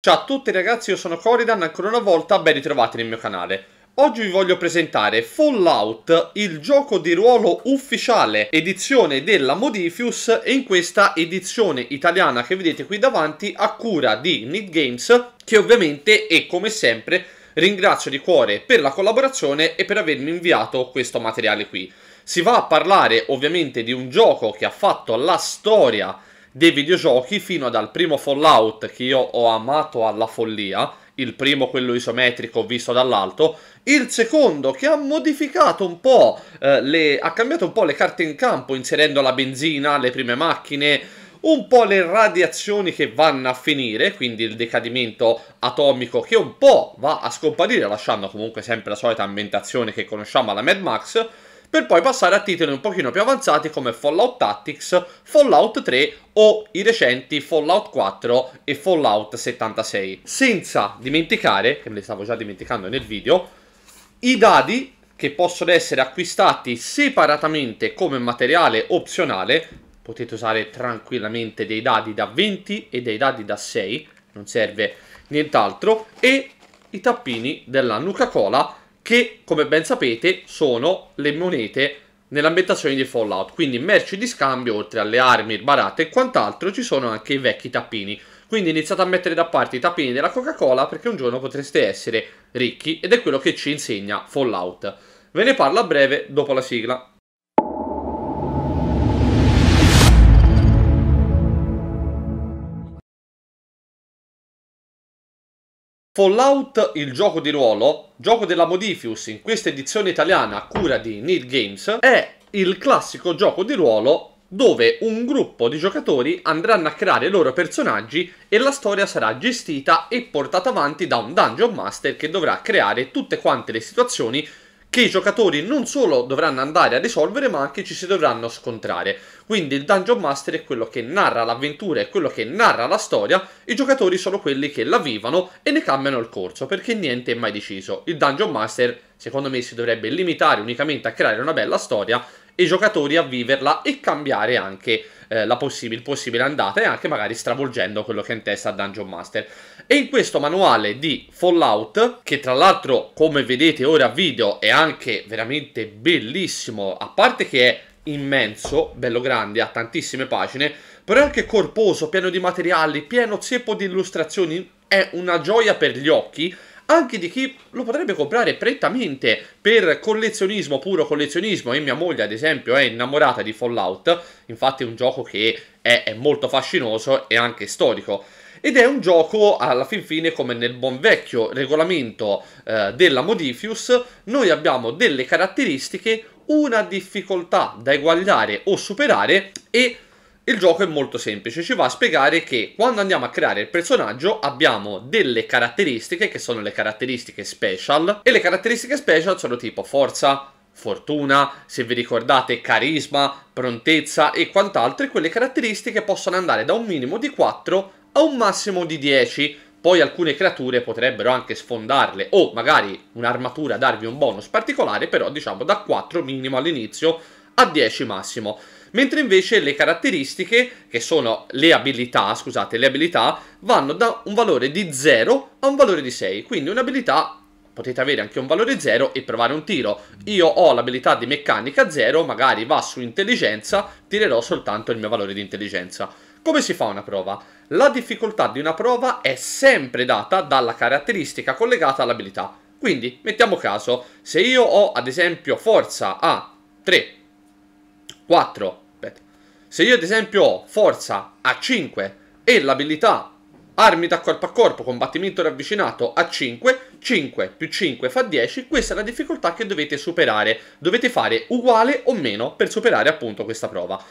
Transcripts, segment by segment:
Ciao a tutti ragazzi, io sono Coridan, ancora una volta ben ritrovati nel mio canale. Oggi vi voglio presentare Fallout, il gioco di ruolo ufficiale, edizione della Modifius e in questa edizione italiana che vedete qui davanti a cura di Need Games che ovviamente e come sempre ringrazio di cuore per la collaborazione e per avermi inviato questo materiale qui. Si va a parlare ovviamente di un gioco che ha fatto la storia dei videogiochi fino al primo Fallout che io ho amato alla follia, il primo quello isometrico visto dall'alto, il secondo che ha modificato un po', eh, le, ha cambiato un po' le carte in campo inserendo la benzina, le prime macchine, un po' le radiazioni che vanno a finire, quindi il decadimento atomico che un po' va a scomparire lasciando comunque sempre la solita ambientazione che conosciamo alla Mad Max, per poi passare a titoli un pochino più avanzati come Fallout Tactics, Fallout 3 o i recenti Fallout 4 e Fallout 76. Senza dimenticare, che me li stavo già dimenticando nel video, i dadi che possono essere acquistati separatamente come materiale opzionale, potete usare tranquillamente dei dadi da 20 e dei dadi da 6, non serve nient'altro, e i tappini della Nuca Cola che come ben sapete sono le monete nell'ambientazione di Fallout, quindi merci di scambio oltre alle armi, barate e quant'altro ci sono anche i vecchi tappini. Quindi iniziate a mettere da parte i tappini della Coca-Cola perché un giorno potreste essere ricchi ed è quello che ci insegna Fallout. Ve ne parlo a breve dopo la sigla. Fallout, il gioco di ruolo, gioco della Modifius in questa edizione italiana a cura di Need Games, è il classico gioco di ruolo dove un gruppo di giocatori andranno a creare i loro personaggi e la storia sarà gestita e portata avanti da un Dungeon Master che dovrà creare tutte quante le situazioni che i giocatori non solo dovranno andare a risolvere ma anche ci si dovranno scontrare. Quindi il Dungeon Master è quello che narra l'avventura, è quello che narra la storia, i giocatori sono quelli che la vivono e ne cambiano il corso perché niente è mai deciso. Il Dungeon Master secondo me si dovrebbe limitare unicamente a creare una bella storia i giocatori a viverla e cambiare anche eh, la possibile, possibile andata e anche magari stravolgendo quello che è in testa a Dungeon Master. E in questo manuale di Fallout, che tra l'altro come vedete ora a video è anche veramente bellissimo, a parte che è immenso, bello grande, ha tantissime pagine, però è anche corposo, pieno di materiali, pieno zeppo di illustrazioni, è una gioia per gli occhi, anche di chi lo potrebbe comprare prettamente per collezionismo, puro collezionismo, e mia moglie ad esempio è innamorata di Fallout, infatti è un gioco che è, è molto fascinoso e anche storico. Ed è un gioco alla fin fine come nel buon vecchio regolamento eh, della Modifius, noi abbiamo delle caratteristiche, una difficoltà da eguagliare o superare e il gioco è molto semplice, ci va a spiegare che quando andiamo a creare il personaggio abbiamo delle caratteristiche che sono le caratteristiche special e le caratteristiche special sono tipo forza, fortuna, se vi ricordate carisma, prontezza e quant'altro e quelle caratteristiche possono andare da un minimo di 4 a un massimo di 10 poi alcune creature potrebbero anche sfondarle o magari un'armatura darvi un bonus particolare, però diciamo da 4 minimo all'inizio a 10 massimo. Mentre invece le caratteristiche, che sono le abilità, scusate, le abilità vanno da un valore di 0 a un valore di 6. Quindi un'abilità potete avere anche un valore 0 e provare un tiro. Io ho l'abilità di meccanica 0, magari va su intelligenza, tirerò soltanto il mio valore di intelligenza. Come si fa una prova? La difficoltà di una prova è sempre data dalla caratteristica collegata all'abilità. Quindi, mettiamo caso, se io ho ad esempio forza a 3 4. Aspetta. Se io ad esempio ho forza a 5 e l'abilità armi da corpo a corpo, combattimento ravvicinato a 5, 5 più 5 fa 10, questa è la difficoltà che dovete superare. Dovete fare uguale o meno per superare appunto questa prova.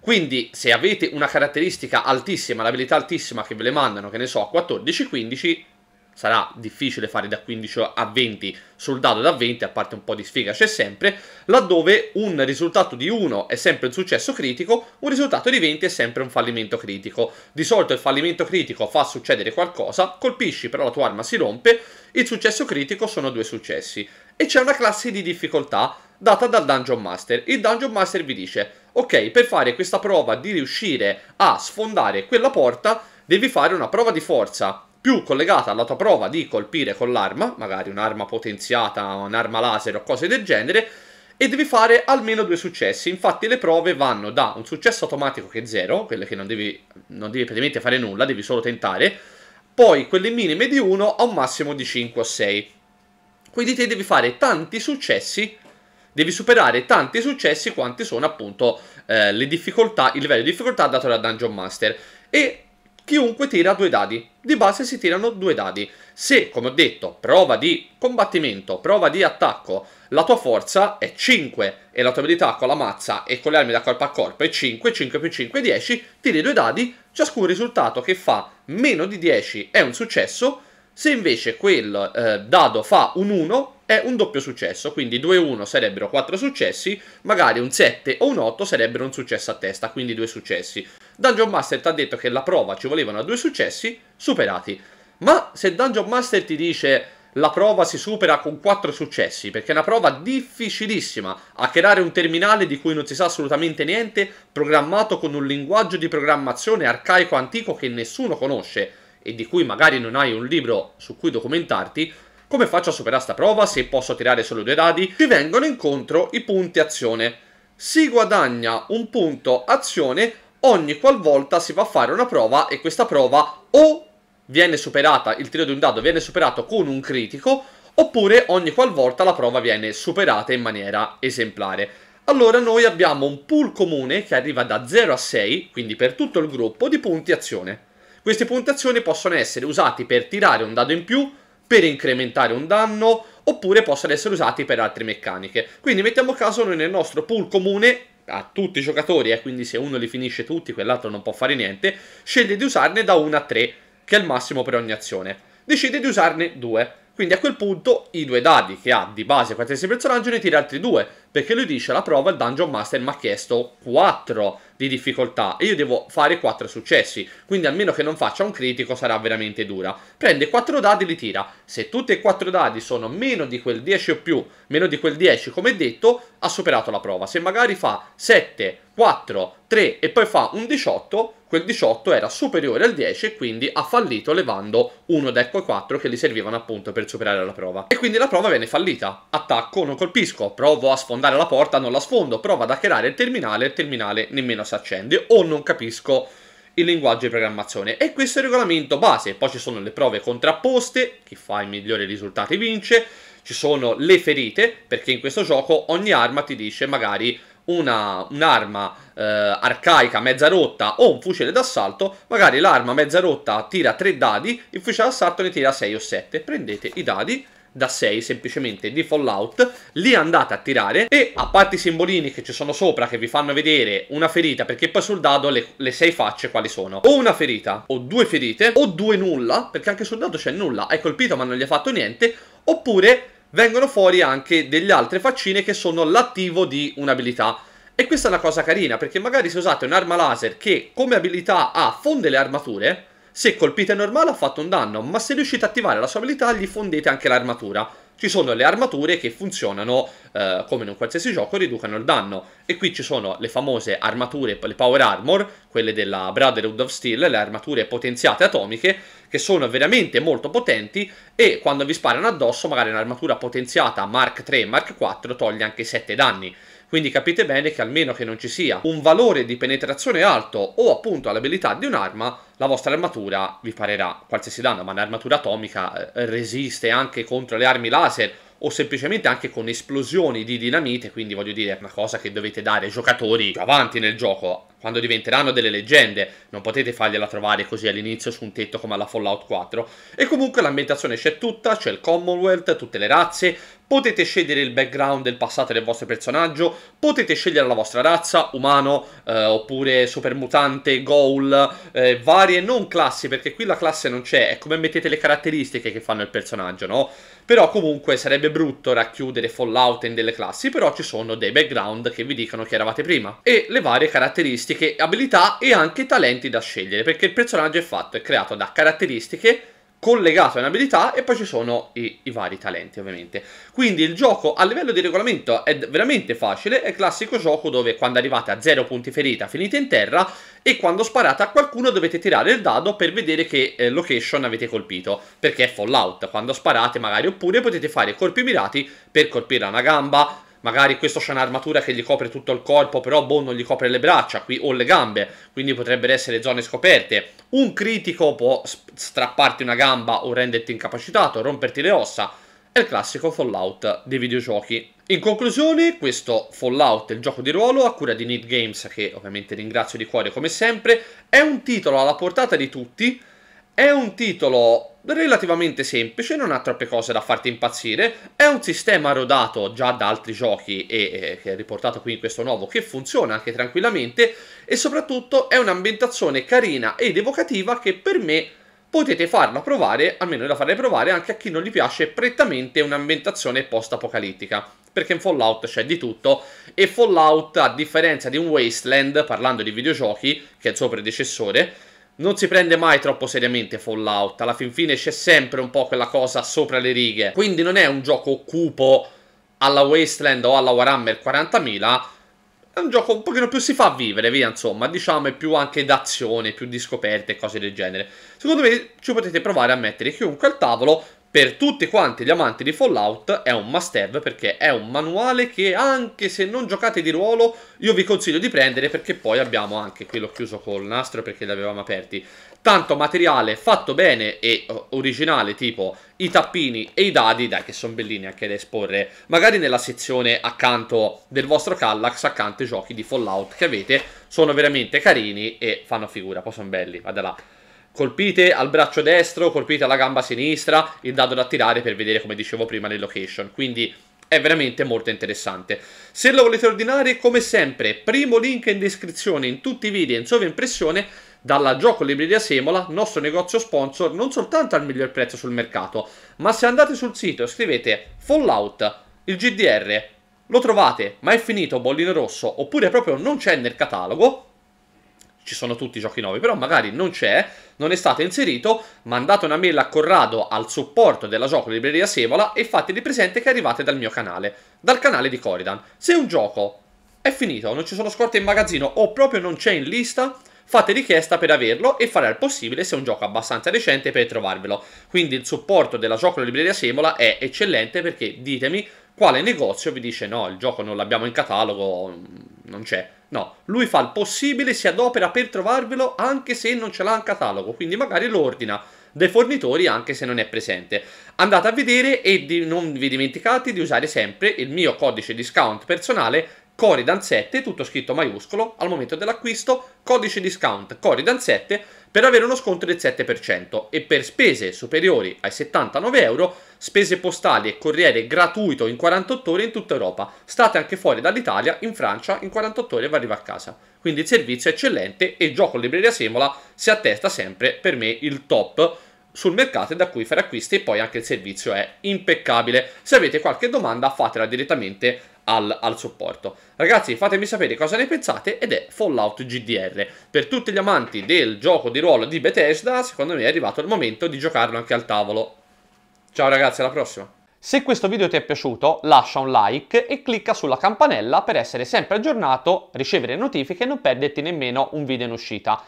Quindi se avete una caratteristica altissima, l'abilità altissima che ve le mandano, che ne so, a 14-15, sarà difficile fare da 15 a 20 sul dado da 20, a parte un po' di sfiga c'è sempre, laddove un risultato di 1 è sempre un successo critico, un risultato di 20 è sempre un fallimento critico. Di solito il fallimento critico fa succedere qualcosa, colpisci però la tua arma si rompe, il successo critico sono due successi. E c'è una classe di difficoltà data dal Dungeon Master. Il Dungeon Master vi dice, ok, per fare questa prova di riuscire a sfondare quella porta, devi fare una prova di forza più collegata alla tua prova di colpire con l'arma, magari un'arma potenziata, un'arma laser o cose del genere, e devi fare almeno due successi. Infatti le prove vanno da un successo automatico che è zero, quelle che non devi, non devi praticamente fare nulla, devi solo tentare, poi quelle minime di 1 a un massimo di 5 o 6. Quindi te devi fare tanti successi, devi superare tanti successi quanti sono appunto eh, le difficoltà, il livello di difficoltà dato da Dungeon Master. E chiunque tira due dadi. Di base si tirano due dadi. Se, come ho detto, prova di combattimento, prova di attacco, la tua forza è 5 e la tua abilità con la mazza e con le armi da corpo a corpo è 5, 5 più 5 è 10, tiri due dadi, ciascun risultato che fa meno di 10 è un successo, se invece quel eh, dado fa un 1 è un doppio successo, quindi 2-1 sarebbero 4 successi, magari un 7 o un 8 sarebbero un successo a testa, quindi 2 successi. Dungeon Master ti ha detto che la prova ci volevano due successi superati. Ma se Dungeon Master ti dice la prova si supera con quattro successi, perché è una prova difficilissima. Hackerare un terminale di cui non si sa assolutamente niente, programmato con un linguaggio di programmazione arcaico antico che nessuno conosce e di cui magari non hai un libro su cui documentarti, come faccio a superare sta prova se posso tirare solo due dadi? Ci vengono incontro i punti azione. Si guadagna un punto azione ogni qualvolta si va a fare una prova e questa prova o viene superata, il tiro di un dado viene superato con un critico, oppure ogni qualvolta la prova viene superata in maniera esemplare. Allora noi abbiamo un pool comune che arriva da 0 a 6, quindi per tutto il gruppo, di punti azione. Questi punti azione possono essere usati per tirare un dado in più, per incrementare un danno, oppure possono essere usati per altre meccaniche. Quindi mettiamo caso noi nel nostro pool comune a tutti i giocatori e eh, quindi se uno li finisce tutti quell'altro non può fare niente, sceglie di usarne da 1 a 3, che è il massimo per ogni azione. Decide di usarne 2. Quindi a quel punto i due dadi che ha di base qualsiasi personaggio ne tira altri due, perché lui dice alla prova il Dungeon Master mi ha chiesto 4 di difficoltà e io devo fare 4 successi, quindi almeno che non faccia un critico sarà veramente dura. Prende 4 dadi e li tira, se tutti e 4 dadi sono meno di quel 10 o più, meno di quel 10 come detto, ha superato la prova. Se magari fa 7, 4, 3 e poi fa un 18, quel 18 era superiore al 10 e quindi ha fallito levando uno deck e 4 che gli servivano appunto per superare la prova. E quindi la prova viene fallita. Attacco, non colpisco, provo a sfondare la porta, non la sfondo, provo ad hackerare il terminale, il terminale nemmeno si accende o non capisco il linguaggio di programmazione. E questo è il regolamento base. Poi ci sono le prove contrapposte, chi fa i migliori risultati vince, ci sono le ferite, perché in questo gioco ogni arma ti dice magari una, un'arma eh, arcaica mezza rotta o un fucile d'assalto, magari l'arma mezza rotta tira 3 dadi, il fucile d'assalto ne tira 6 o 7. Prendete i dadi da 6 semplicemente di Fallout, li andate a tirare e a parte i simbolini che ci sono sopra che vi fanno vedere una ferita perché poi sul dado le, le 6 facce quali sono o una ferita o due ferite o due nulla perché anche sul dado c'è nulla, hai colpito ma non gli ha fatto niente oppure vengono fuori anche delle altre faccine che sono l'attivo di un'abilità. E questa è una cosa carina, perché magari se usate un'arma laser che come abilità ha fonde le armature, se colpite normale ha fatto un danno, ma se riuscite a attivare la sua abilità gli fondete anche l'armatura ci sono le armature che funzionano eh, come in un qualsiasi gioco, riducano il danno. E qui ci sono le famose armature, le power armor, quelle della Brotherhood of Steel, le armature potenziate atomiche, che sono veramente molto potenti e quando vi sparano addosso magari un'armatura potenziata Mark 3 Mark 4 toglie anche 7 danni. Quindi capite bene che almeno che non ci sia un valore di penetrazione alto o appunto all'abilità di un'arma, la vostra armatura vi parerà qualsiasi danno, ma un'armatura atomica eh, resiste anche contro le armi laser o semplicemente anche con esplosioni di dinamite, quindi voglio dire è una cosa che dovete dare ai giocatori più avanti nel gioco, quando diventeranno delle leggende, non potete fargliela trovare così all'inizio su un tetto come alla Fallout 4. E comunque l'ambientazione c'è tutta, c'è il Commonwealth, tutte le razze, potete scegliere il background del passato del vostro personaggio, potete scegliere la vostra razza, umano, eh, oppure supermutante, goal, eh, varie, non classi, perché qui la classe non c'è, è come mettete le caratteristiche che fanno il personaggio, no? Però comunque sarebbe brutto racchiudere Fallout in delle classi, però ci sono dei background che vi dicono chi eravate prima. E le varie caratteristiche, abilità e anche talenti da scegliere, perché il personaggio è fatto, è creato da caratteristiche collegato a un'abilità e poi ci sono i, i, vari talenti ovviamente. Quindi il gioco a livello di regolamento è veramente facile, è il classico gioco dove quando arrivate a 0 punti ferita finite in terra e quando sparate a qualcuno dovete tirare il dado per vedere che eh, location avete colpito, perché è Fallout, quando sparate magari oppure potete fare colpi mirati per colpire una gamba, Magari questo c'è un'armatura che gli copre tutto il corpo, però boh, non gli copre le braccia qui, o le gambe, quindi potrebbero essere zone scoperte. Un critico può strapparti una gamba o renderti incapacitato, romperti le ossa. È il classico Fallout dei videogiochi. In conclusione, questo Fallout, il gioco di ruolo, a cura di Need Games, che ovviamente ringrazio di cuore come sempre, è un titolo alla portata di tutti, è un titolo relativamente semplice, non ha troppe cose da farti impazzire, è un sistema rodato già da altri giochi e eh, che è riportato qui in questo nuovo che funziona anche tranquillamente e soprattutto è un'ambientazione carina ed evocativa che per me potete farla provare, almeno la farei provare anche a chi non gli piace prettamente un'ambientazione post-apocalittica, perché in Fallout c'è di tutto e Fallout a differenza di un Wasteland, parlando di videogiochi, che è il suo predecessore, non si prende mai troppo seriamente Fallout, alla fin fine c'è sempre un po' quella cosa sopra le righe, quindi non è un gioco cupo alla Wasteland o alla Warhammer 40.000, è un gioco un pochino più si fa vivere, via, insomma, diciamo è più anche d'azione, più di scoperte e cose del genere. Secondo me ci potete provare a mettere chiunque al tavolo, per tutti quanti gli amanti di Fallout è un must have perché è un manuale che anche se non giocate di ruolo io vi consiglio di prendere perché poi abbiamo anche qui l'ho chiuso col nastro perché li avevamo aperti tanto materiale fatto bene e eh, originale tipo i tappini e i dadi dai che sono bellini anche da esporre magari nella sezione accanto del vostro Kallax accanto ai giochi di Fallout che avete sono veramente carini e fanno figura poi sono belli vada là Colpite al braccio destro, colpite alla gamba sinistra, il dado da tirare per vedere come dicevo prima le location, quindi è veramente molto interessante. Se lo volete ordinare, come sempre, primo link in descrizione in tutti i video in sovraimpressione dalla Gioco Libreria Semola, nostro negozio sponsor, non soltanto al miglior prezzo sul mercato, ma se andate sul sito e scrivete Fallout, il GDR, lo trovate, ma è finito bollino rosso, oppure proprio non c'è nel catalogo, ci sono tutti i giochi nuovi, però magari non c'è, non è stato inserito, mandate una mail a Corrado al supporto della gioco libreria Sevola e fatevi presente che arrivate dal mio canale, dal canale di Coridan. Se un gioco è finito, non ci sono scorte in magazzino o proprio non c'è in lista, fate richiesta per averlo e farà il possibile se è un gioco abbastanza recente per trovarvelo. Quindi il supporto della gioco libreria Sevola è eccellente perché ditemi quale negozio vi dice no, il gioco non l'abbiamo in catalogo, non c'è. No, lui fa il possibile, si adopera per trovarvelo anche se non ce l'ha in catalogo, quindi magari lo ordina dai fornitori anche se non è presente. Andate a vedere e di, non vi dimenticate di usare sempre il mio codice discount personale Cori 7, tutto scritto maiuscolo, al momento dell'acquisto, codice discount Cori 7 per avere uno sconto del 7% e per spese superiori ai 79 euro, spese postali e corriere gratuito in 48 ore in tutta Europa. State anche fuori dall'Italia, in Francia in 48 ore vi arriva a casa. Quindi il servizio è eccellente e il gioco libreria Semola si attesta sempre per me il top sul mercato e da cui fare acquisti e poi anche il servizio è impeccabile. Se avete qualche domanda fatela direttamente al, al, supporto. Ragazzi fatemi sapere cosa ne pensate ed è Fallout GDR. Per tutti gli amanti del gioco di ruolo di Bethesda secondo me è arrivato il momento di giocarlo anche al tavolo. Ciao ragazzi alla prossima! Se questo video ti è piaciuto lascia un like e clicca sulla campanella per essere sempre aggiornato, ricevere notifiche e non perderti nemmeno un video in uscita.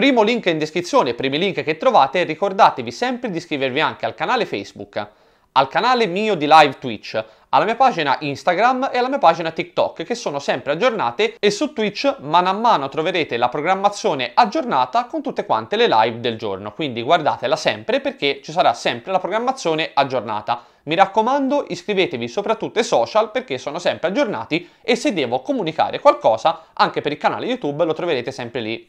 Primo link in descrizione, primi link che trovate, ricordatevi sempre di iscrivervi anche al canale Facebook, al canale mio di live Twitch, alla mia pagina Instagram e alla mia pagina TikTok che sono sempre aggiornate e su Twitch mano a mano troverete la programmazione aggiornata con tutte quante le live del giorno, quindi guardatela sempre perché ci sarà sempre la programmazione aggiornata. Mi raccomando iscrivetevi soprattutto ai social perché sono sempre aggiornati e se devo comunicare qualcosa anche per il canale YouTube lo troverete sempre lì.